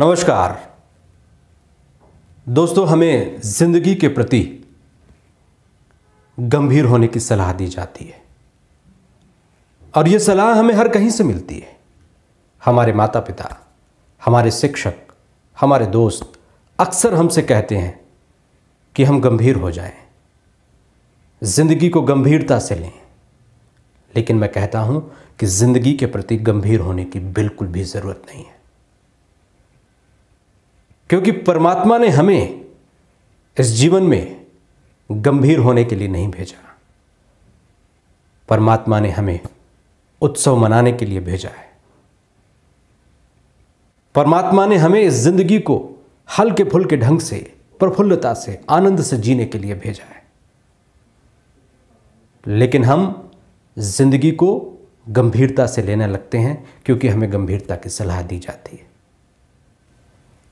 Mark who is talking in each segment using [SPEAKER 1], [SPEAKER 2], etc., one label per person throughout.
[SPEAKER 1] नमस्कार दोस्तों हमें जिंदगी के प्रति गंभीर होने की सलाह दी जाती है और ये सलाह हमें हर कहीं से मिलती है हमारे माता पिता हमारे शिक्षक हमारे दोस्त अक्सर हमसे कहते हैं कि हम गंभीर हो जाएं, जिंदगी को गंभीरता से लें लेकिन मैं कहता हूं कि जिंदगी के प्रति गंभीर होने की बिल्कुल भी ज़रूरत नहीं है क्योंकि परमात्मा ने हमें इस जीवन में गंभीर होने के लिए नहीं भेजा परमात्मा ने हमें उत्सव मनाने के लिए भेजा है परमात्मा ने हमें इस जिंदगी को हल्के फुल्के ढंग से प्रफुल्लता से आनंद से जीने के लिए भेजा है लेकिन हम जिंदगी को गंभीरता से लेने लगते हैं क्योंकि हमें गंभीरता की सलाह दी जाती है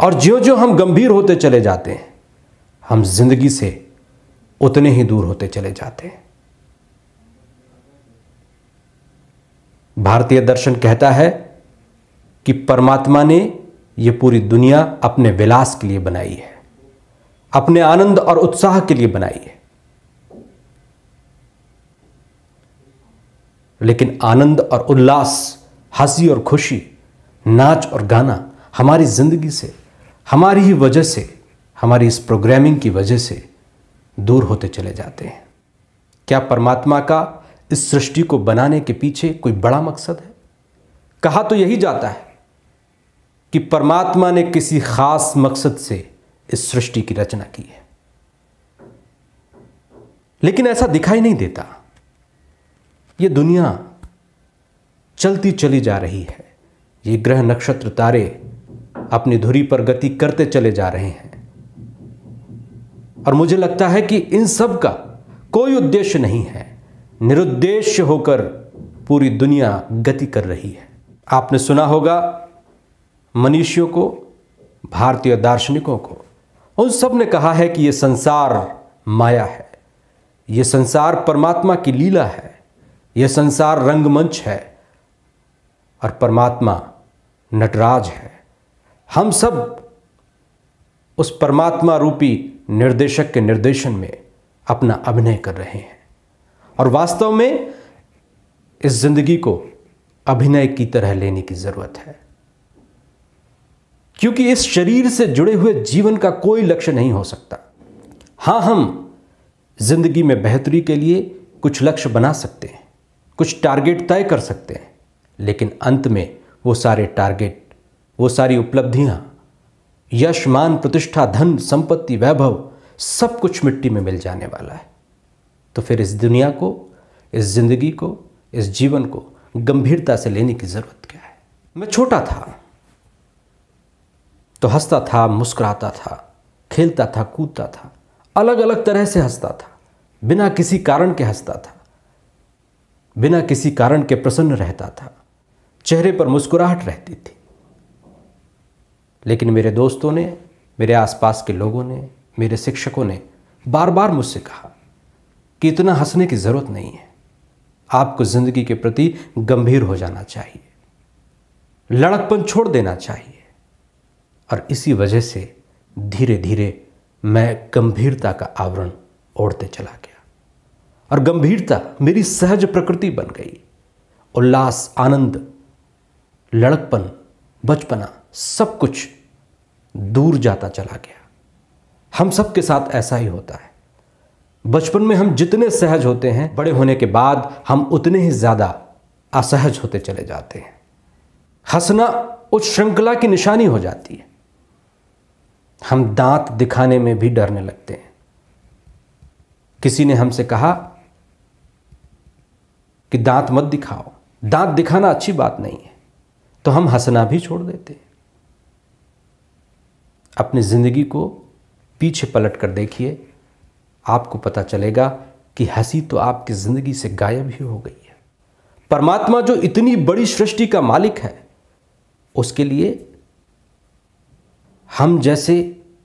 [SPEAKER 1] और जो जो हम गंभीर होते चले जाते हैं हम जिंदगी से उतने ही दूर होते चले जाते हैं भारतीय दर्शन कहता है कि परमात्मा ने यह पूरी दुनिया अपने विलास के लिए बनाई है अपने आनंद और उत्साह के लिए बनाई है लेकिन आनंद और उल्लास हंसी और खुशी नाच और गाना हमारी जिंदगी से हमारी ही वजह से हमारी इस प्रोग्रामिंग की वजह से दूर होते चले जाते हैं क्या परमात्मा का इस सृष्टि को बनाने के पीछे कोई बड़ा मकसद है कहा तो यही जाता है कि परमात्मा ने किसी खास मकसद से इस सृष्टि की रचना की है लेकिन ऐसा दिखाई नहीं देता यह दुनिया चलती चली जा रही है ये ग्रह नक्षत्र तारे अपनी धुरी पर गति करते चले जा रहे हैं और मुझे लगता है कि इन सब का कोई उद्देश्य नहीं है निरुद्देश्य होकर पूरी दुनिया गति कर रही है आपने सुना होगा मनीषियों को भारतीय दार्शनिकों को उन सब ने कहा है कि यह संसार माया है यह संसार परमात्मा की लीला है यह संसार रंगमंच है और परमात्मा नटराज है हम सब उस परमात्मा रूपी निर्देशक के निर्देशन में अपना अभिनय कर रहे हैं और वास्तव में इस जिंदगी को अभिनय की तरह लेने की जरूरत है क्योंकि इस शरीर से जुड़े हुए जीवन का कोई लक्ष्य नहीं हो सकता हां हम जिंदगी में बेहतरी के लिए कुछ लक्ष्य बना सकते हैं कुछ टारगेट तय कर सकते हैं लेकिन अंत में वो सारे टारगेट वो सारी उपलब्धियां यश मान प्रतिष्ठा धन संपत्ति वैभव सब कुछ मिट्टी में मिल जाने वाला है तो फिर इस दुनिया को इस जिंदगी को इस जीवन को गंभीरता से लेने की ज़रूरत क्या है मैं छोटा था तो हंसता था मुस्कुराता था खेलता था कूदता था अलग अलग तरह से हंसता था बिना किसी कारण के हंसता था बिना किसी कारण के प्रसन्न रहता था चेहरे पर मुस्कुराहट रहती थी लेकिन मेरे दोस्तों ने मेरे आसपास के लोगों ने मेरे शिक्षकों ने बार बार मुझसे कहा कि इतना हंसने की ज़रूरत नहीं है आपको ज़िंदगी के प्रति गंभीर हो जाना चाहिए लड़कपन छोड़ देना चाहिए और इसी वजह से धीरे धीरे मैं गंभीरता का आवरण ओढ़ते चला गया और गंभीरता मेरी सहज प्रकृति बन गई उल्लास आनंद लड़कपन बचपना सब कुछ दूर जाता चला गया हम सब के साथ ऐसा ही होता है बचपन में हम जितने सहज होते हैं बड़े होने के बाद हम उतने ही ज़्यादा असहज होते चले जाते हैं हंसना उस श्रृंखला की निशानी हो जाती है हम दांत दिखाने में भी डरने लगते हैं किसी ने हमसे कहा कि दांत मत दिखाओ दांत दिखाना अच्छी बात नहीं है तो हम हंसना भी छोड़ देते हैं अपनी ज़िंदगी को पीछे पलट कर देखिए आपको पता चलेगा कि हंसी तो आपकी ज़िंदगी से गायब ही हो गई है परमात्मा जो इतनी बड़ी सृष्टि का मालिक है उसके लिए हम जैसे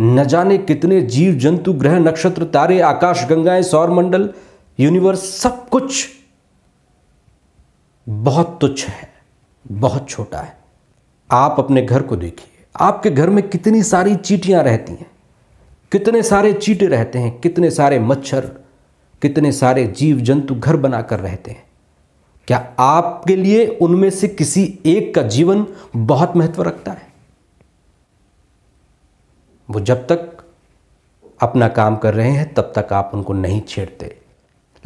[SPEAKER 1] न जाने कितने जीव जंतु ग्रह नक्षत्र तारे आकाश गंगाएं सौरमंडल यूनिवर्स सब कुछ बहुत तुच्छ है बहुत छोटा है आप अपने घर को देखिए आपके घर में कितनी सारी चीटियां रहती हैं कितने सारे चीटे रहते हैं कितने सारे मच्छर कितने सारे जीव जंतु घर बनाकर रहते हैं क्या आपके लिए उनमें से किसी एक का जीवन बहुत महत्व रखता है वो जब तक अपना काम कर रहे हैं तब तक आप उनको नहीं छेड़ते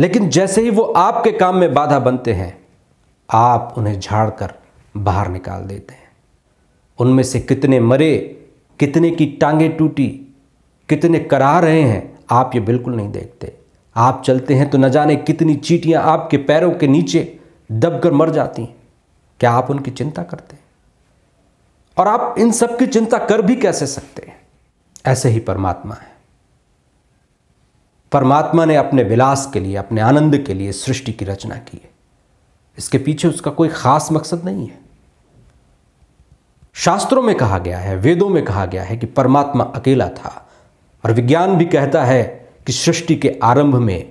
[SPEAKER 1] लेकिन जैसे ही वो आपके काम में बाधा बनते हैं आप उन्हें झाड़कर बाहर निकाल देते हैं उनमें से कितने मरे कितने की टांगे टूटी कितने करा रहे हैं आप ये बिल्कुल नहीं देखते आप चलते हैं तो न जाने कितनी चीटियां आपके पैरों के नीचे दबकर मर जाती हैं क्या आप उनकी चिंता करते हैं और आप इन सब की चिंता कर भी कैसे सकते हैं ऐसे ही परमात्मा है परमात्मा ने अपने विलास के लिए अपने आनंद के लिए सृष्टि की रचना की है इसके पीछे उसका कोई खास मकसद नहीं है शास्त्रों में कहा गया है वेदों में कहा गया है कि परमात्मा अकेला था और विज्ञान भी कहता है कि सृष्टि के आरंभ में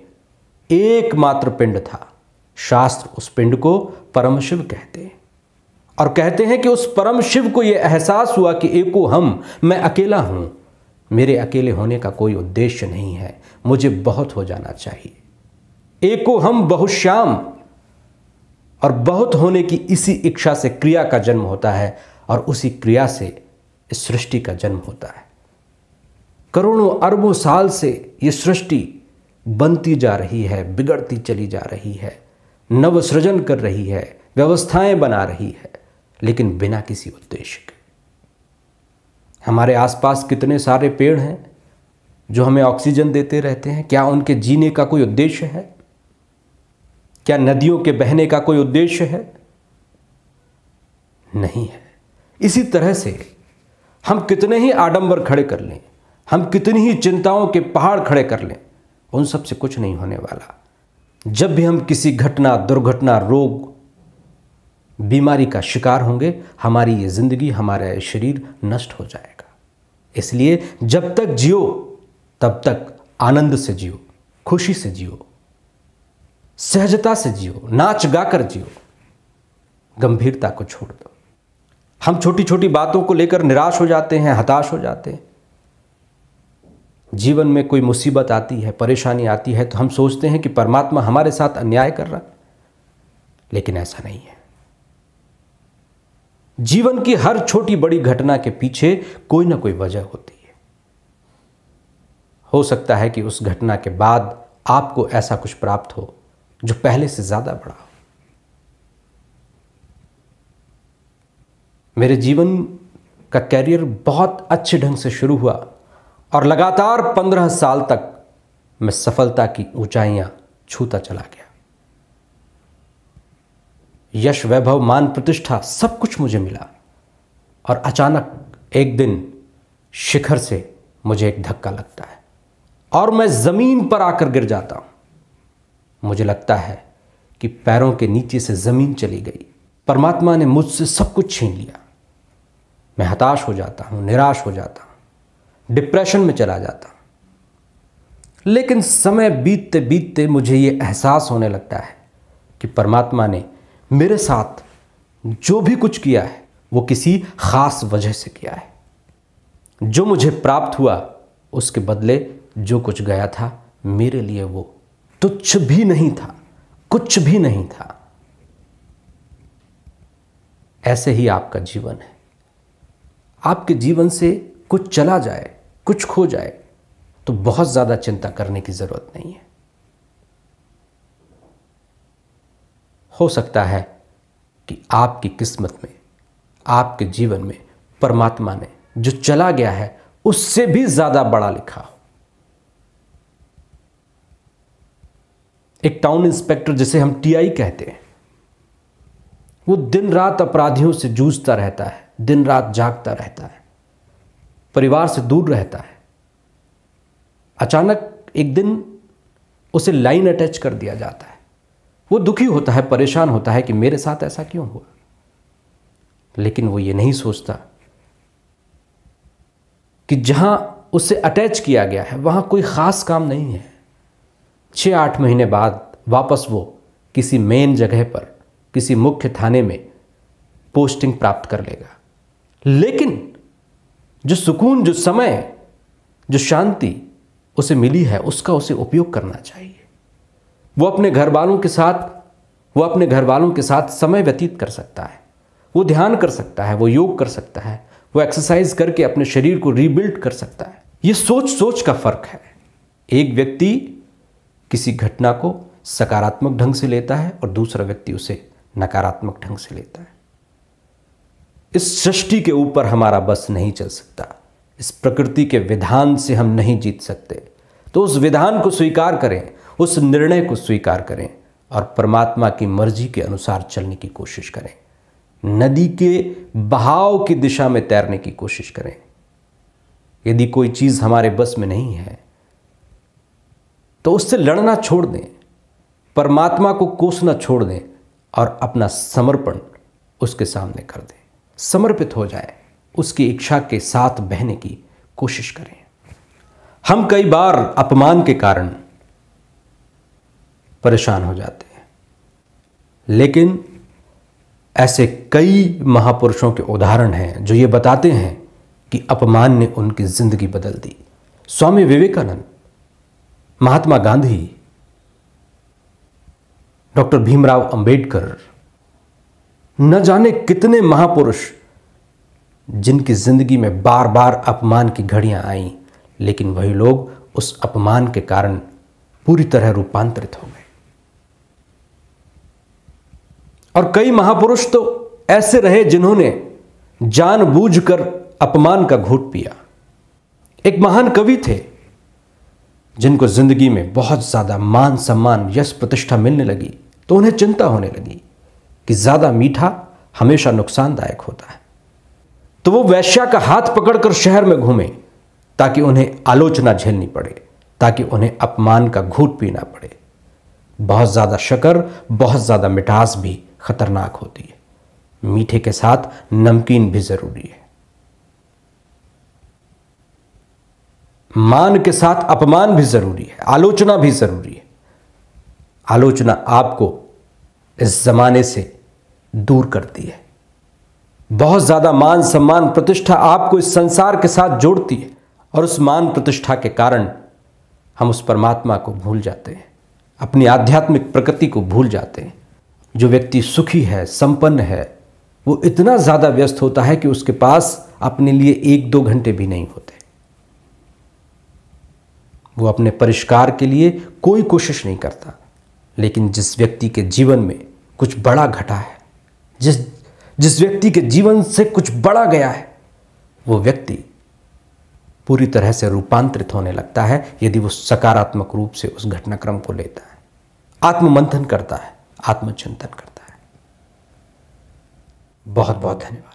[SPEAKER 1] एकमात्र पिंड था शास्त्र उस पिंड को परम शिव कहते हैं और कहते हैं कि उस परम शिव को यह एहसास हुआ कि एको हम मैं अकेला हूं मेरे अकेले होने का कोई उद्देश्य नहीं है मुझे बहुत हो जाना चाहिए एको हम बहुश्याम और बहुत होने की इसी इच्छा से क्रिया का जन्म होता है और उसी क्रिया से इस सृष्टि का जन्म होता है करोड़ों अरबों साल से ये सृष्टि बनती जा रही है बिगड़ती चली जा रही है नव सृजन कर रही है व्यवस्थाएं बना रही है लेकिन बिना किसी उद्देश्य के हमारे आसपास कितने सारे पेड़ हैं जो हमें ऑक्सीजन देते रहते हैं क्या उनके जीने का कोई उद्देश्य है क्या नदियों के बहने का कोई उद्देश्य है नहीं है इसी तरह से हम कितने ही आडंबर खड़े कर लें हम कितनी ही चिंताओं के पहाड़ खड़े कर लें उन सब से कुछ नहीं होने वाला जब भी हम किसी घटना दुर्घटना रोग बीमारी का शिकार होंगे हमारी ये ज़िंदगी हमारा शरीर नष्ट हो जाएगा इसलिए जब तक जियो तब तक आनंद से जियो खुशी से जियो सहजता से जियो नाच गाकर जियो गंभीरता को छोड़ दो हम छोटी छोटी बातों को लेकर निराश हो जाते हैं हताश हो जाते हैं जीवन में कोई मुसीबत आती है परेशानी आती है तो हम सोचते हैं कि परमात्मा हमारे साथ अन्याय कर रहा लेकिन ऐसा नहीं है जीवन की हर छोटी बड़ी घटना के पीछे कोई ना कोई वजह होती है हो सकता है कि उस घटना के बाद आपको ऐसा कुछ प्राप्त हो जो पहले से ज़्यादा बड़ा हो मेरे जीवन का कैरियर बहुत अच्छे ढंग से शुरू हुआ और लगातार पंद्रह साल तक मैं सफलता की ऊंचाइयां छूता चला गया यश वैभव मान प्रतिष्ठा सब कुछ मुझे मिला और अचानक एक दिन शिखर से मुझे एक धक्का लगता है और मैं ज़मीन पर आकर गिर जाता हूं मुझे लगता है कि पैरों के नीचे से ज़मीन चली गई परमात्मा ने मुझसे सब कुछ छीन लिया मैं हताश हो जाता हूँ निराश हो जाता हूं डिप्रेशन में चला जाता हूं लेकिन समय बीतते बीतते मुझे ये एहसास होने लगता है कि परमात्मा ने मेरे साथ जो भी कुछ किया है वो किसी ख़ास वजह से किया है जो मुझे प्राप्त हुआ उसके बदले जो कुछ गया था मेरे लिए वो तुच्छ भी नहीं था कुछ भी नहीं था ऐसे ही आपका जीवन है आपके जीवन से कुछ चला जाए कुछ खो जाए तो बहुत ज़्यादा चिंता करने की ज़रूरत नहीं है हो सकता है कि आपकी किस्मत में आपके जीवन में परमात्मा ने जो चला गया है उससे भी ज़्यादा बड़ा लिखा हो एक टाउन इंस्पेक्टर जिसे हम टीआई कहते हैं वो दिन रात अपराधियों से जूझता रहता है दिन रात जागता रहता है परिवार से दूर रहता है अचानक एक दिन उसे लाइन अटैच कर दिया जाता है वो दुखी होता है परेशान होता है कि मेरे साथ ऐसा क्यों हुआ लेकिन वो ये नहीं सोचता कि जहां उसे अटैच किया गया है वहां कोई ख़ास काम नहीं है छह आठ महीने बाद वापस वो किसी मेन जगह पर किसी मुख्य थाने में पोस्टिंग प्राप्त कर लेगा लेकिन जो सुकून जो समय जो शांति उसे मिली है उसका उसे उपयोग करना चाहिए वो अपने घर वालों के साथ वो अपने घर वालों के साथ समय व्यतीत कर सकता है वो ध्यान कर सकता है वो योग कर सकता है वो एक्सरसाइज करके अपने शरीर को रीबिल्ड कर सकता है ये सोच सोच का फर्क है एक व्यक्ति किसी घटना को सकारात्मक ढंग से लेता है और दूसरा व्यक्ति उसे नकारात्मक ढंग से लेता है इस सृष्टि के ऊपर हमारा बस नहीं चल सकता इस प्रकृति के विधान से हम नहीं जीत सकते तो उस विधान को स्वीकार करें उस निर्णय को स्वीकार करें और परमात्मा की मर्जी के अनुसार चलने की कोशिश करें नदी के बहाव की दिशा में तैरने की कोशिश करें यदि कोई चीज़ हमारे बस में नहीं है तो उससे लड़ना छोड़ दें परमात्मा को कोसना छोड़ दें और अपना समर्पण उसके सामने कर दें समर्पित हो जाए उसकी इच्छा के साथ बहने की कोशिश करें हम कई बार अपमान के कारण परेशान हो जाते हैं लेकिन ऐसे कई महापुरुषों के उदाहरण हैं जो ये बताते हैं कि अपमान ने उनकी जिंदगी बदल दी स्वामी विवेकानंद महात्मा गांधी डॉक्टर भीमराव अंबेडकर न जाने कितने महापुरुष जिनकी ज़िंदगी में बार बार अपमान की घड़ियां आई लेकिन वही लोग उस अपमान के कारण पूरी तरह रूपांतरित हो गए और कई महापुरुष तो ऐसे रहे जिन्होंने जानबूझकर अपमान का घूट पिया एक महान कवि थे जिनको जिंदगी में बहुत ज्यादा मान सम्मान यश प्रतिष्ठा मिलने लगी तो उन्हें चिंता होने लगी कि ज़्यादा मीठा हमेशा नुकसानदायक होता है तो वो वैश्या का हाथ पकड़कर शहर में घूमे ताकि उन्हें आलोचना झेलनी पड़े ताकि उन्हें अपमान का घूट पीना पड़े बहुत ज़्यादा शकर बहुत ज़्यादा मिठास भी खतरनाक होती है मीठे के साथ नमकीन भी ज़रूरी है मान के साथ अपमान भी ज़रूरी है आलोचना भी ज़रूरी है आलोचना आपको इस ज़माने से दूर करती है बहुत ज़्यादा मान सम्मान प्रतिष्ठा आपको इस संसार के साथ जोड़ती है और उस मान प्रतिष्ठा के कारण हम उस परमात्मा को भूल जाते हैं अपनी आध्यात्मिक प्रकृति को भूल जाते हैं जो व्यक्ति सुखी है संपन्न है वो इतना ज़्यादा व्यस्त होता है कि उसके पास अपने लिए एक दो घंटे भी नहीं होते वो अपने परिष्कार के लिए कोई कोशिश नहीं करता लेकिन जिस व्यक्ति के जीवन में कुछ बड़ा घटा है जिस जिस व्यक्ति के जीवन से कुछ बड़ा गया है वो व्यक्ति पूरी तरह से रूपांतरित होने लगता है यदि वो सकारात्मक रूप से उस घटनाक्रम को लेता है आत्ममंथन करता है आत्मचिंतन करता है बहुत बहुत धन्यवाद